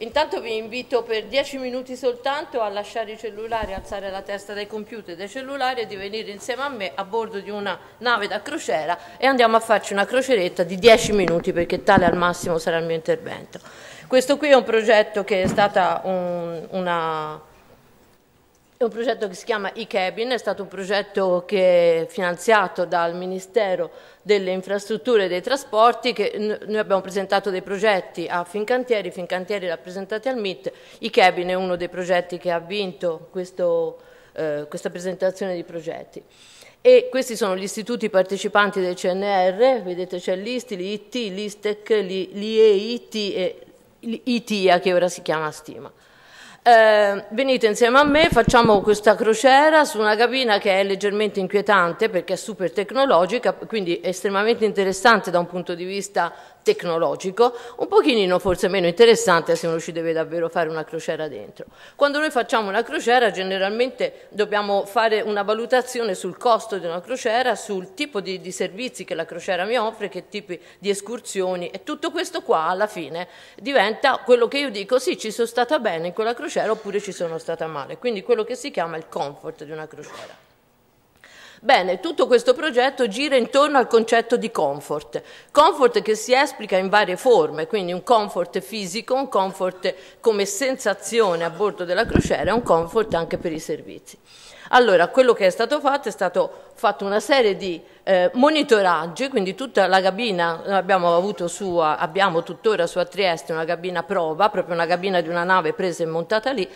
Intanto vi invito per 10 minuti soltanto a lasciare i cellulari, alzare la testa dai computer dai cellulari e di venire insieme a me a bordo di una nave da crociera e andiamo a farci una croceretta di 10 minuti perché tale al massimo sarà il mio intervento. Questo qui è un progetto che è stata un, una è un progetto che si chiama iCabin, è stato un progetto che è finanziato dal Ministero delle Infrastrutture e dei Trasporti, noi abbiamo presentato dei progetti a Fincantieri, Fincantieri rappresentati al MIT, iCabin è uno dei progetti che ha vinto questo, eh, questa presentazione di progetti. E questi sono gli istituti partecipanti del CNR, vedete c'è l'ISTI, l'IT, l'ISTEC, l'IEIT e l'ITIA che ora si chiama Stima. Eh, venite insieme a me, facciamo questa crociera su una cabina che è leggermente inquietante perché è super tecnologica, quindi estremamente interessante da un punto di vista tecnologico, un pochino forse meno interessante se uno ci deve davvero fare una crociera dentro. Quando noi facciamo una crociera generalmente dobbiamo fare una valutazione sul costo di una crociera, sul tipo di, di servizi che la crociera mi offre, che tipi di escursioni e tutto questo qua alla fine diventa quello che io dico sì ci sono stata bene in quella crociera crociera oppure ci sono stata male, quindi quello che si chiama il comfort di una crociera. Bene, tutto questo progetto gira intorno al concetto di comfort. Comfort che si esplica in varie forme, quindi un comfort fisico, un comfort come sensazione a bordo della crociera e un comfort anche per i servizi. Allora, quello che è stato fatto è stato fatto una serie di eh, monitoraggi, quindi tutta la cabina, abbiamo, avuto su, abbiamo tuttora su a Trieste una cabina prova, proprio una cabina di una nave presa e montata lì,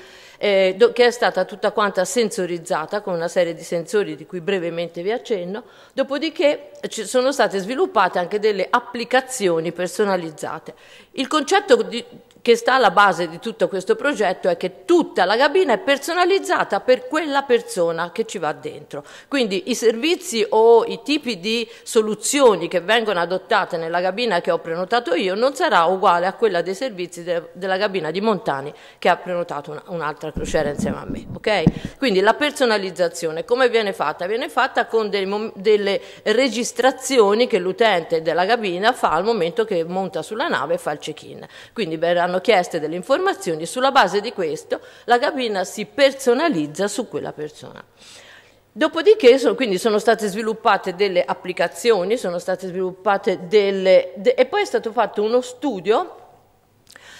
eh, che è stata tutta quanta sensorizzata con una serie di sensori di cui brevemente vi accenno, dopodiché ci sono state sviluppate anche delle applicazioni personalizzate. Il concetto di, che sta alla base di tutto questo progetto è che tutta la cabina è personalizzata per quella persona che ci va dentro. Quindi i servizi o i tipi di soluzioni che vengono adottate nella cabina che ho prenotato io non sarà uguale a quella dei servizi de della cabina di Montani che ha prenotato un'altra crociera insieme a me. Okay? Quindi la personalizzazione come viene fatta? Viene fatta con delle registrazioni che l'utente della cabina fa al momento che monta sulla nave e fa il check-in. Quindi verranno chieste delle informazioni, sulla base di questo la cabina si personalizza su quella persona. Dopodiché quindi sono state sviluppate delle applicazioni, sono state sviluppate delle... De, e poi è stato fatto uno studio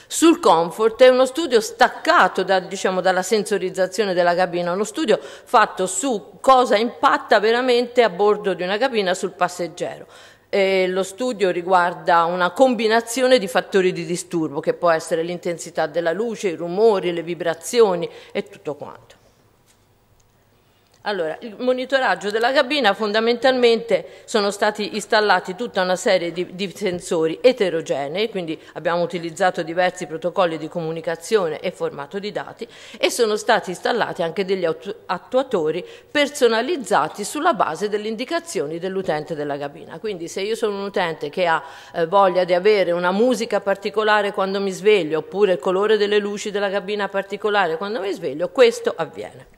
sul comfort, è uno studio staccato da, diciamo, dalla sensorizzazione della cabina, uno studio fatto su cosa impatta veramente a bordo di una cabina sul passeggero. Eh, lo studio riguarda una combinazione di fattori di disturbo che può essere l'intensità della luce, i rumori, le vibrazioni e tutto quanto. Allora, il monitoraggio della cabina fondamentalmente sono stati installati tutta una serie di, di, sensori eterogenei, quindi abbiamo utilizzato diversi protocolli di comunicazione e formato di dati e sono stati installati anche degli attuatori personalizzati sulla base delle indicazioni dell'utente della cabina. Quindi se io sono un utente che ha eh, voglia di avere una musica particolare quando mi sveglio oppure il colore delle luci della cabina particolare quando mi sveglio, questo avviene.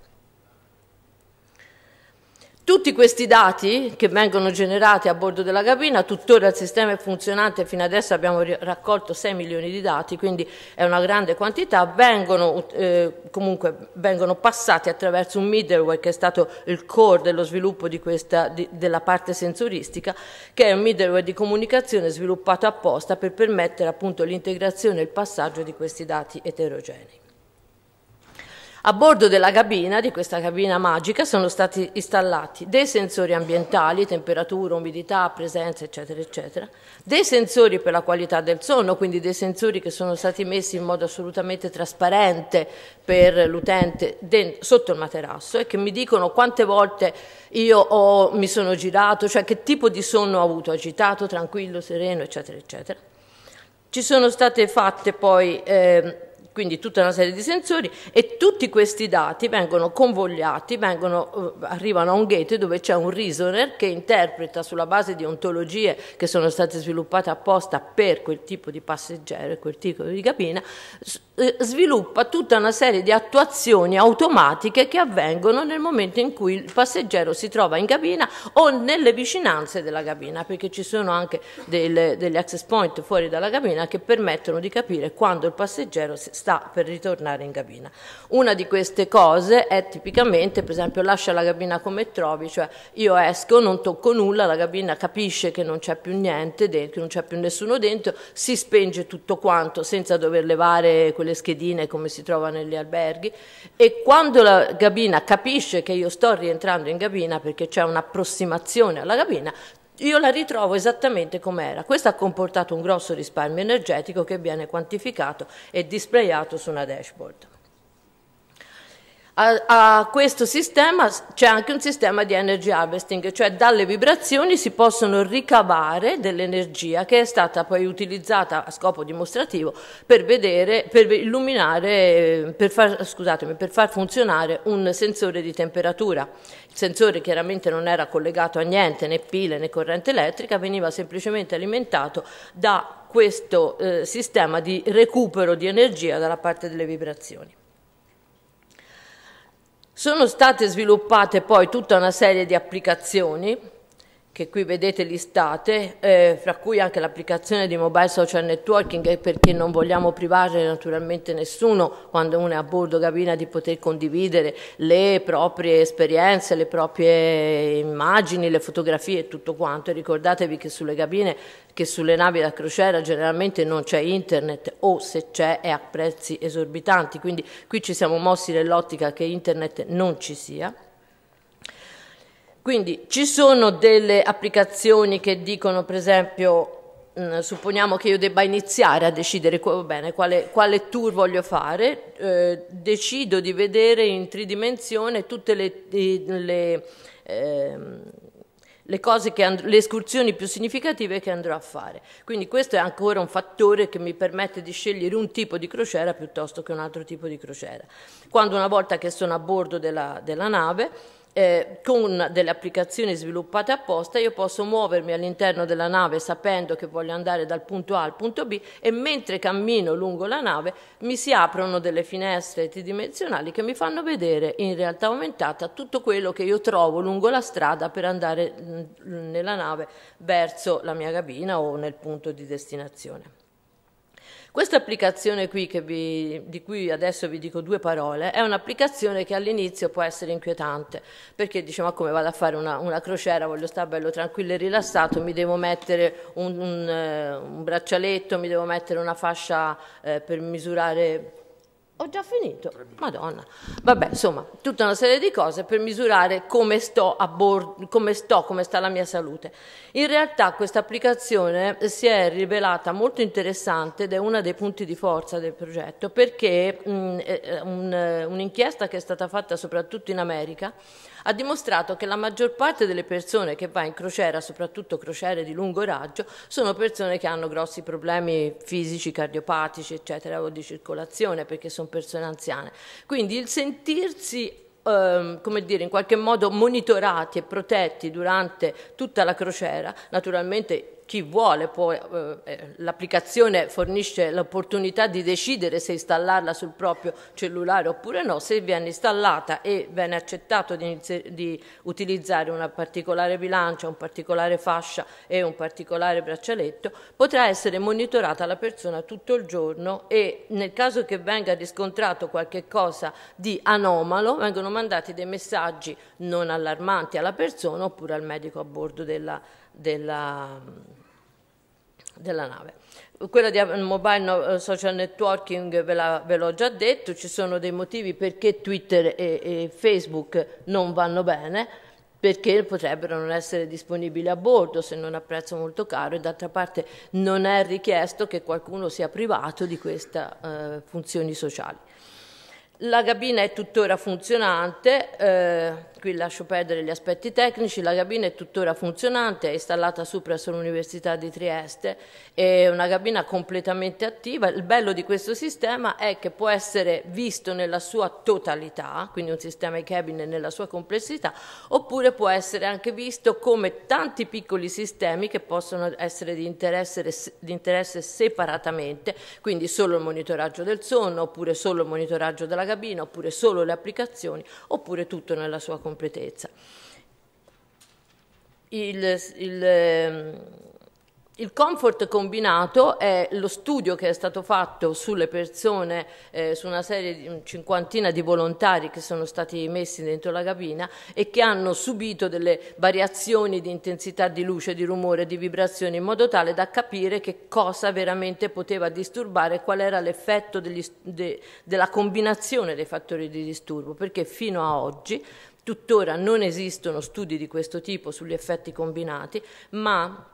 Tutti questi dati che vengono generati a bordo della cabina, tuttora il sistema è funzionante, fino adesso abbiamo raccolto 6 milioni di dati, quindi è una grande quantità, vengono, eh, comunque, vengono passati attraverso un middleware che è stato il core dello sviluppo di questa, di, della parte sensoristica, che è un middleware di comunicazione sviluppato apposta per permettere l'integrazione e il passaggio di questi dati eterogenei. A bordo della cabina, di questa cabina magica, sono stati installati dei sensori ambientali, temperatura, umidità, presenza, eccetera, eccetera, dei sensori per la qualità del sonno, quindi dei sensori che sono stati messi in modo assolutamente trasparente per l'utente sotto il materasso e che mi dicono quante volte io ho, mi sono girato, cioè che tipo di sonno ho avuto, agitato, tranquillo, sereno, eccetera, eccetera. Ci sono state fatte poi... Eh, quindi tutta una serie di sensori e tutti questi dati vengono convogliati, vengono, eh, arrivano a un gate dove c'è un reasoner che interpreta sulla base di ontologie che sono state sviluppate apposta per quel tipo di passeggero e quel tipo di cabina, eh, sviluppa tutta una serie di attuazioni automatiche che avvengono nel momento in cui il passeggero si trova in cabina o nelle vicinanze della cabina, perché ci sono anche delle, degli access point fuori dalla cabina che permettono di capire quando il passeggero sta sta per ritornare in cabina. Una di queste cose è tipicamente, per esempio, lascia la cabina come trovi, cioè io esco, non tocco nulla, la cabina capisce che non c'è più niente dentro, non c'è più nessuno dentro, si spenge tutto quanto senza dover levare quelle schedine come si trova negli alberghi e quando la cabina capisce che io sto rientrando in cabina perché c'è un'approssimazione alla cabina, io la ritrovo esattamente com'era. Questo ha comportato un grosso risparmio energetico che viene quantificato e displayato su una dashboard. A, a, questo sistema c'è anche un sistema di energy harvesting, cioè dalle vibrazioni si possono ricavare dell'energia che è stata poi utilizzata a scopo dimostrativo per, vedere, per illuminare, per far, scusatemi, per far funzionare un sensore di temperatura. Il sensore chiaramente non era collegato a niente, né pile né corrente elettrica, veniva semplicemente alimentato da questo eh, sistema di recupero di energia dalla parte delle vibrazioni. Sono state sviluppate poi tutta una serie di applicazioni che qui vedete listate, eh, fra cui anche l'applicazione di mobile social networking, perché non vogliamo privare naturalmente nessuno, quando uno è a bordo cabina, di poter condividere le proprie esperienze, le proprie immagini, le fotografie e tutto quanto. E ricordatevi che sulle cabine, che sulle navi da crociera generalmente non c'è internet o se c'è è a prezzi esorbitanti, quindi qui ci siamo mossi nell'ottica che internet non ci sia. Quindi ci sono delle applicazioni che dicono, per esempio, mh, mm, supponiamo che io debba iniziare a decidere bene, quale, quale, tour voglio fare, eh, decido di vedere in tridimensione tutte le, le, eh, le, le escursioni più significative che andrò a fare. Quindi questo è ancora un fattore che mi permette di scegliere un tipo di crociera piuttosto che un altro tipo di crociera. Quando una volta che sono a bordo della, della nave eh, con delle applicazioni sviluppate apposta io posso muovermi all'interno della nave sapendo che voglio andare dal punto A al punto B e mentre cammino lungo la nave mi si aprono delle finestre tridimensionali che mi fanno vedere in realtà aumentata tutto quello che io trovo lungo la strada per andare mm, nella nave verso la mia cabina o nel punto di destinazione. Questa applicazione qui vi, di cui adesso vi dico due parole è un'applicazione che all'inizio può essere inquietante perché diciamo ah, come vado a fare una, una, crociera, voglio stare bello tranquillo e rilassato, mi devo mettere un, un, eh, un braccialetto, mi devo mettere una fascia eh, per misurare ho già finito, madonna. Vabbè, insomma, tutta una serie di cose per misurare come sto, a come, sto, come sta la mia salute. In realtà questa applicazione si è rivelata molto interessante ed è uno dei punti di forza del progetto perché mm, eh, un'inchiesta un che è stata fatta soprattutto in America ha dimostrato che la maggior parte delle persone che va in crociera, soprattutto crociere di lungo raggio, sono persone che hanno grossi problemi fisici, cardiopatici, eccetera, o di circolazione, perché sono persone anziane. Quindi il sentirsi Ehm, come dire, in qualche modo monitorati e protetti durante tutta la crociera, naturalmente chi vuole può, eh, eh, l'applicazione fornisce l'opportunità di decidere se installarla sul proprio cellulare oppure no, se viene installata e viene accettato di, di utilizzare una particolare bilancia, un particolare fascia e un particolare braccialetto, potrà essere monitorata la persona tutto il giorno e nel caso che venga riscontrato qualche cosa di anomalo vengono mandati dei messaggi non allarmanti alla persona oppure al medico a bordo della, della della nave. Quello di mobile eh, social networking ve, la, ve l'ho già detto, ci sono dei motivi perché Twitter e, e Facebook non vanno bene, perché potrebbero non essere disponibili a bordo se non a prezzo molto caro e d'altra parte non è richiesto che qualcuno sia privato di queste eh, funzioni sociali. La cabina è tuttora funzionante, eh, qui lascio perdere gli aspetti tecnici, la cabina è tuttora funzionante, è installata su presso l'Università di Trieste, è una cabina completamente attiva. Il bello di questo sistema è che può essere visto nella sua totalità, quindi un sistema di cabine nella sua complessità, oppure può essere anche visto come tanti piccoli sistemi che possono essere di interesse, di interesse separatamente, quindi solo il monitoraggio del sonno oppure solo il monitoraggio della cabina cabina, oppure solo le applicazioni, oppure tutto nella sua completezza. Il, il, ehm, il comfort combinato è lo studio che è stato fatto sulle persone, eh, su una serie di cinquantina di volontari che sono stati messi dentro la cabina e che hanno subito delle variazioni di intensità di luce, di rumore, di vibrazioni in modo tale da capire che cosa veramente poteva disturbare, qual era l'effetto de, della combinazione dei fattori di disturbo, perché fino a oggi tuttora non esistono studi di questo tipo sugli effetti combinati, ma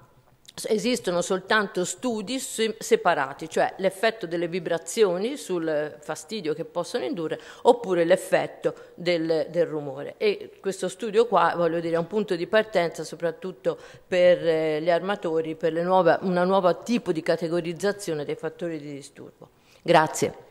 esistono soltanto studi separati, cioè l'effetto delle vibrazioni sul fastidio che possono indurre oppure l'effetto del, del, rumore. E questo studio qua, voglio dire, è un punto di partenza soprattutto per eh, gli armatori, per nuove, una nuova tipo di categorizzazione dei fattori di disturbo. Grazie.